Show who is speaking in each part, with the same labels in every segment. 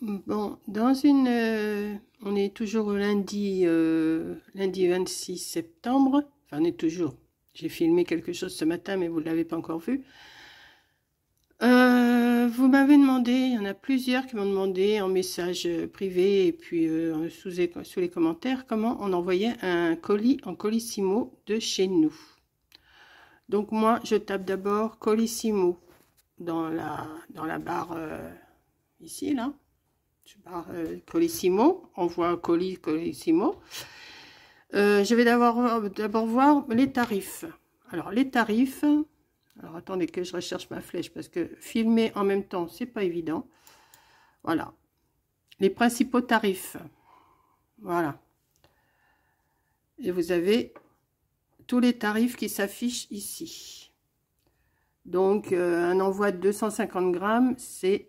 Speaker 1: Bon, dans une... Euh, on est toujours lundi, euh, lundi 26 septembre. Enfin, on est toujours. J'ai filmé quelque chose ce matin, mais vous ne l'avez pas encore vu. Euh, vous m'avez demandé, il y en a plusieurs qui m'ont demandé en message privé et puis sous, sous les commentaires comment on envoyait un colis en colissimo de chez nous. Donc moi, je tape d'abord colissimo dans la, dans la barre ici, là, je euh, colissimo, on voit colis, colissimo. Euh, je vais euh, d'abord voir les tarifs. Alors, les tarifs, alors attendez que je recherche ma flèche parce que filmer en même temps, c'est pas évident. Voilà. Les principaux tarifs. Voilà. Et vous avez tous les tarifs qui s'affichent ici. Donc, un envoi de 250 grammes, c'est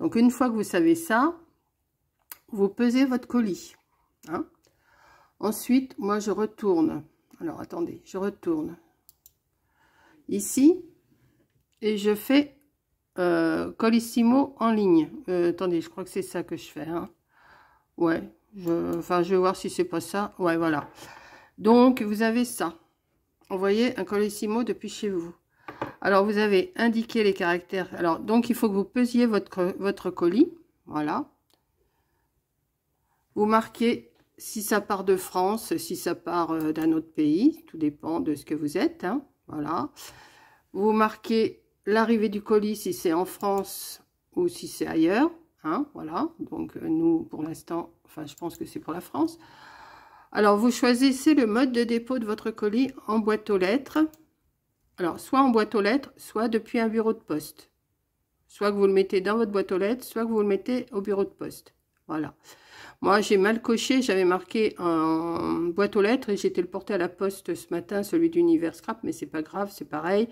Speaker 1: Donc, une fois que vous savez ça, vous pesez votre colis. Hein. Ensuite, moi, je retourne. Alors, attendez, je retourne ici et je fais euh, colissimo en ligne. Euh, attendez, je crois que c'est ça que je fais. Hein. Ouais, je, enfin, je vais voir si c'est pas ça. Ouais, voilà. Donc, vous avez ça. Envoyez un colissimo depuis chez vous. Alors, vous avez indiqué les caractères. Alors, donc, il faut que vous pesiez votre, colis. Voilà. Vous marquez si ça part de France, si ça part euh, d'un autre pays. Tout dépend de ce que vous êtes. Hein. Voilà. Vous marquez l'arrivée du colis si c'est en France ou si c'est ailleurs. Hein, voilà, donc euh, nous, pour l'instant, enfin, je pense que c'est pour la France. Alors, vous choisissez le mode de dépôt de votre colis en boîte aux lettres. Alors, soit en boîte aux lettres, soit depuis un bureau de poste. Soit que vous le mettez dans votre boîte aux lettres, soit que vous le mettez au bureau de poste. Voilà. Moi, j'ai mal coché, j'avais marqué en boîte aux lettres et j'étais le porter à la poste ce matin, celui d'Univers Scrap, mais c'est pas grave, c'est pareil.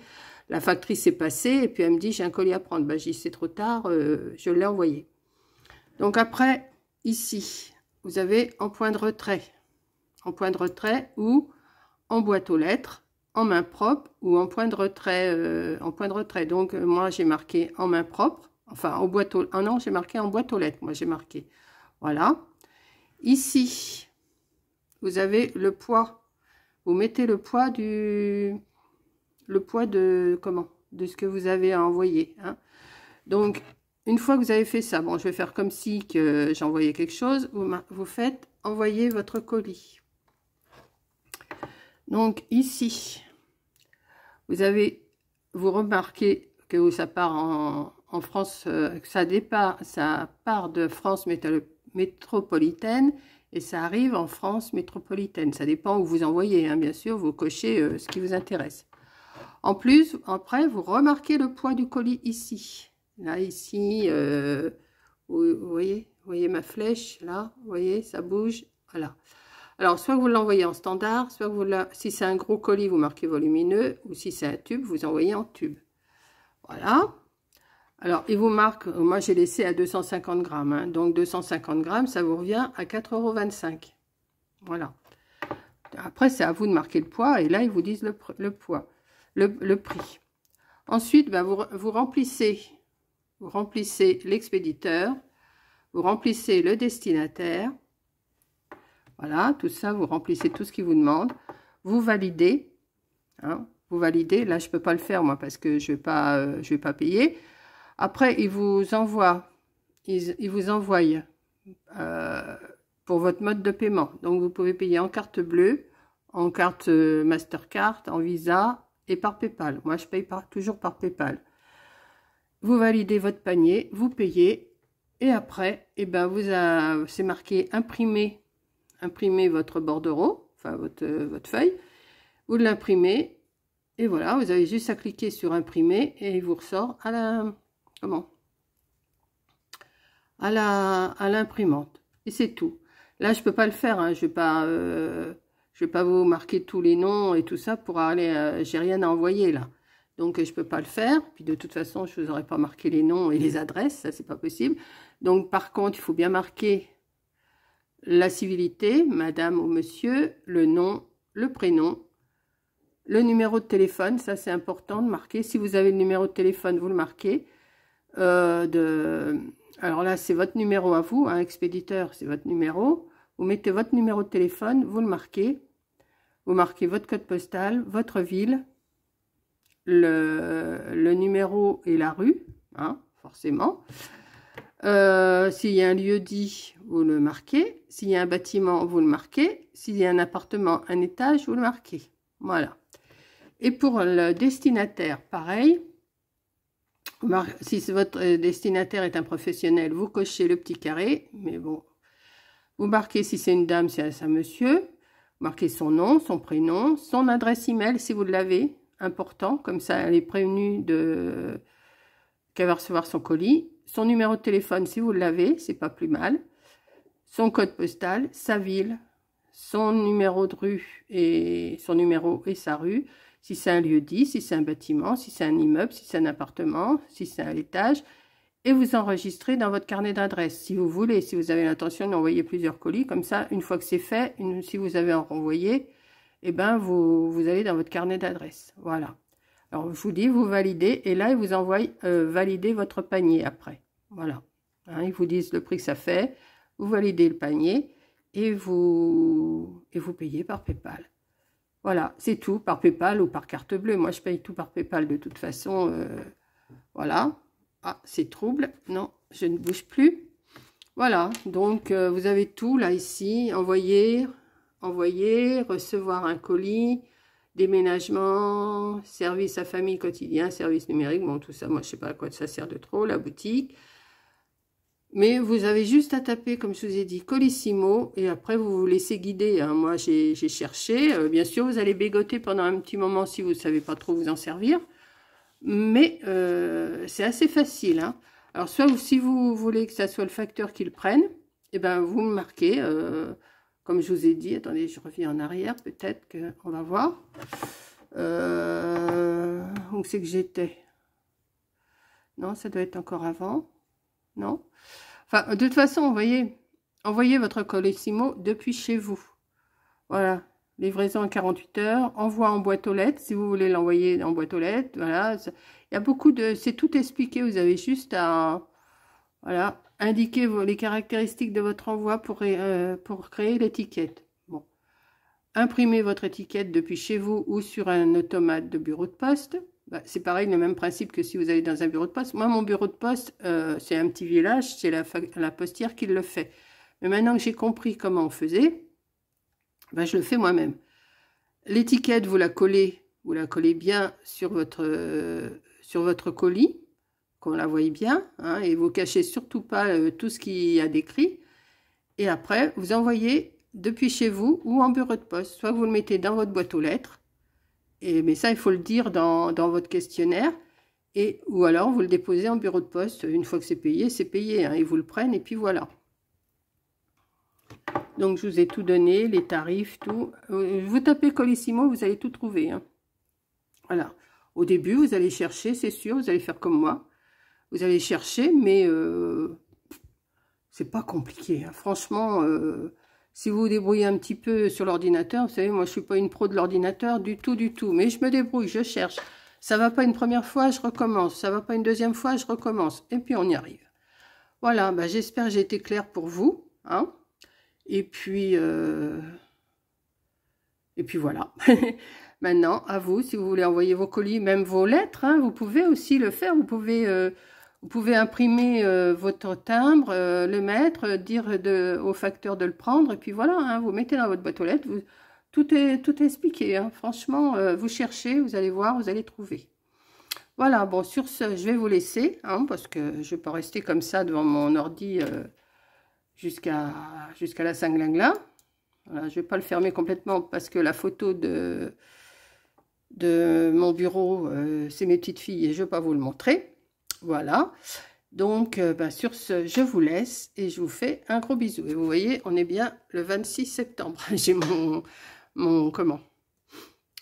Speaker 1: La factrice s'est passée et puis elle me dit j'ai un colis à prendre. Ben, j'ai c'est trop tard, euh, je l'ai envoyé. Donc après, ici, vous avez en point de retrait. En point de retrait ou en boîte aux lettres en main propre ou en point de retrait. Euh, en point de retrait. Donc, euh, moi, j'ai marqué en main propre. Enfin, en boîte aux... Ah non, j'ai marqué en boîte aux lettres. Moi, j'ai marqué. Voilà. Ici, vous avez le poids. Vous mettez le poids du... Le poids de... Comment De ce que vous avez à envoyer. Hein. Donc, une fois que vous avez fait ça, bon, je vais faire comme si que j'envoyais quelque chose. vous faites envoyer votre colis. Donc, ici, vous avez, vous remarquez que ça part en, France, euh, ça, départ, ça part de France métropolitaine et ça arrive en France métropolitaine. Ça dépend où vous envoyez, hein, bien sûr, vous cochez euh, ce qui vous intéresse. En plus, après, vous remarquez le point du colis ici. Là, ici, euh, vous, voyez, vous voyez ma flèche, là, vous voyez, ça bouge, voilà. Alors, soit vous l'envoyez en standard, soit vous la... si c'est un gros colis, vous marquez volumineux, ou si c'est un tube, vous envoyez en tube. Voilà. Alors, il vous marque, moi j'ai laissé à 250 grammes, hein. donc 250 grammes, ça vous revient à 4,25 euros. Voilà. Après, c'est à vous de marquer le poids, et là, ils vous disent le, poids, le, prix. Ensuite, ben, vous remplissez, vous remplissez l'expéditeur, vous remplissez le destinataire, voilà, tout ça, vous remplissez tout ce qu'il vous demande. Vous validez. Hein, vous validez. Là, je ne peux pas le faire, moi, parce que je ne vais, pas, euh, vais pas payer. Après, il vous envoie, il vous envoie euh, pour votre mode de paiement. Donc, vous pouvez payer en carte bleue, en carte euh, Mastercard, en Visa et par PayPal. Moi, je paye toujours par PayPal. Vous validez votre panier, vous payez. Et après, eh ben, vous c'est marqué Imprimer » imprimer votre bordereau, enfin euh, votre, feuille, vous l'imprimez, et voilà, vous avez juste à cliquer sur imprimer, et il vous ressort à la... comment à la à l'imprimante et c'est tout là je peux pas le faire hein. je ne pas euh, vais pas vous marquer tous les noms et tout ça pour aller euh, j'ai rien à envoyer là donc je peux pas le faire puis de toute façon je vous aurais pas marqué les noms et les adresses ça c'est pas possible donc par contre il faut bien marquer la civilité, madame ou monsieur, le nom, le prénom, le numéro de téléphone, ça c'est important de marquer. Si vous avez le numéro de téléphone, vous le marquez. Euh, alors là, c'est votre numéro à vous, un hein, expéditeur, c'est votre numéro. Vous mettez votre numéro de téléphone, vous le marquez. Vous marquez votre code postal, votre ville, le, numéro et la rue, hein, forcément. Euh, s'il y a un lieu dit, vous le marquez. S'il y a un bâtiment, vous le marquez. S'il y a un appartement, un étage, vous le marquez. Voilà. Et pour le destinataire, pareil. Si votre euh, destinataire est un professionnel, vous cochez le petit carré. Mais bon, vous marquez si c'est une dame, si c'est un monsieur. Marquez son nom, son prénom, son adresse email si vous l'avez, important, comme ça elle est prévenue de qu'elle va recevoir son colis son numéro de téléphone si vous l'avez, c'est pas plus mal, son code postal, sa ville, son numéro de rue et son numéro et sa rue, si c'est un lieu dit, si c'est un bâtiment, si c'est un immeuble, si c'est un appartement, si c'est un étage, et vous enregistrez dans votre carnet d'adresse si vous voulez, si vous avez l'intention d'envoyer plusieurs colis, comme ça, une fois que c'est fait, si vous avez en renvoyé, eh ben vous, vous allez dans votre carnet d'adresse. Voilà. Alors, je vous dis, vous validez, et là, ils vous envoient euh, valider votre panier après. Voilà. Hein, ils vous disent le prix que ça fait, vous validez le panier, et vous, et vous payez par Paypal. Voilà, c'est tout, par Paypal ou par carte bleue. Moi, je paye tout par Paypal de toute façon. Euh, voilà. Ah, c'est trouble. Non, je ne bouge plus. Voilà, donc euh, vous avez tout là, ici. Envoyer, envoyer, recevoir un colis, déménagement, service à famille quotidien, service numérique, bon tout ça, moi je sais pas à quoi ça sert de trop, la boutique. Mais vous avez juste à taper, comme je vous ai dit, Colissimo, et après vous vous laissez guider. Hein. Moi j'ai cherché, euh, bien sûr vous allez bégoter pendant un petit moment si vous ne savez pas trop vous en servir, mais euh, c'est assez facile. Hein. Alors soit si vous voulez que ça soit le facteur le prenne, et eh ben vous marquez... Euh, comme je vous ai dit, attendez, je reviens en arrière, peut-être qu'on va voir. Euh, où c'est que j'étais Non, ça doit être encore avant. Non Enfin, de toute façon, voyez envoyez votre colissimo depuis chez vous. Voilà, livraison à 48 heures, envoie en boîte aux lettres, si vous voulez l'envoyer en boîte aux lettres, voilà. Il y a beaucoup de... C'est tout expliqué, vous avez juste à... Voilà, Indiquez les caractéristiques de votre envoi euh, pour, créer l'étiquette. Bon. Imprimez votre étiquette depuis chez vous ou sur un automate de bureau de poste. Bah, c'est pareil, le même principe que si vous allez dans un bureau de poste. Moi, mon bureau de poste, euh, c'est un petit village, c'est la, la, postière qui le fait. Mais maintenant que j'ai compris comment on faisait, bah, je le fais moi-même. L'étiquette, vous la collez, vous la collez bien sur votre, euh, sur votre colis la voyez bien, hein, et vous cachez surtout pas euh, tout ce qu'il y a décrit. Et après, vous envoyez depuis chez vous ou en bureau de poste. Soit vous le mettez dans votre boîte aux lettres, et, mais ça, il faut le dire dans, votre questionnaire, et, ou alors vous le déposez en bureau de poste. Une fois que c'est payé, c'est payé, et hein, ils vous le prennent, et puis voilà. Donc, je vous ai tout donné, les tarifs, tout. Euh, vous tapez Colissimo, vous allez tout trouver. Hein. Voilà. Au début, vous allez chercher, c'est sûr, vous allez faire comme moi. Vous allez chercher, mais euh, c'est pas compliqué. Hein. Franchement, euh, si vous vous débrouillez un petit peu sur l'ordinateur, vous savez, moi, je ne suis pas une pro de l'ordinateur du tout, du tout. Mais je me débrouille, je cherche. Ça ne va pas une première fois, je recommence. Ça ne va pas une deuxième fois, je recommence. Et puis, on y arrive. Voilà, bah, j'espère que j'ai été claire pour vous. Hein. Et puis... Euh, et puis voilà. Maintenant, à vous, si vous voulez envoyer vos colis, même vos lettres, hein, vous pouvez aussi le faire. Vous pouvez vous pouvez imprimer euh, votre timbre, euh, le mettre, euh, dire au facteur de le prendre, et puis voilà, hein, vous mettez dans votre boîte aux lettres, tout, est, tout expliqué. Hein. franchement, vous cherchez, vous allez voir, vous allez trouver. Voilà, bon, sur ce, je vais vous laisser, hein, parce que je ne vais pas rester comme ça devant mon ordi jusqu'à jusqu'à la cinglingue là. je ne vais pas le fermer complètement parce que la photo de, de mon bureau, c'est mes petites filles et je ne vais pas vous le montrer. Voilà. Donc, euh, bah, sur ce, je vous laisse et je vous fais un gros bisou. Et vous voyez, on est bien le 26 septembre. J'ai mon, mon, comment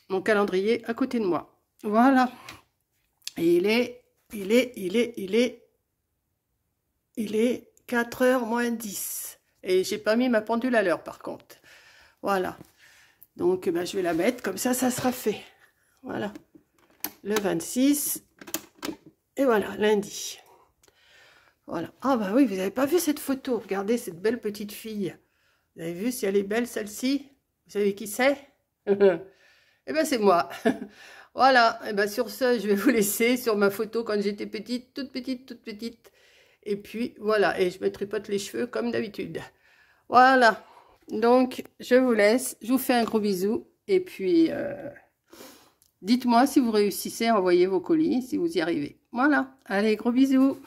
Speaker 1: Mon calendrier à côté de moi. Voilà. Et il est, il est, il est, il est, il est 4h moins 10. Et j'ai pas mis ma pendule à l'heure, par contre. Voilà. Donc, bah, je vais la mettre. Comme ça, ça sera fait. Voilà. Le 26, et voilà, lundi. Voilà. Ah bah oui, vous n'avez pas vu cette photo. Regardez cette belle petite fille. Vous avez vu si elle est belle, celle-ci Vous savez qui c'est Eh bien c'est moi. voilà. Et eh bien sur ce, je vais vous laisser sur ma photo quand j'étais petite, toute petite, toute petite. Et puis, voilà. Et je me tripote les cheveux comme d'habitude. Voilà. Donc, je vous laisse. Je vous fais un gros bisou. Et puis... Euh, Dites-moi si vous réussissez à envoyer vos colis, si vous y arrivez. Voilà, allez, gros bisous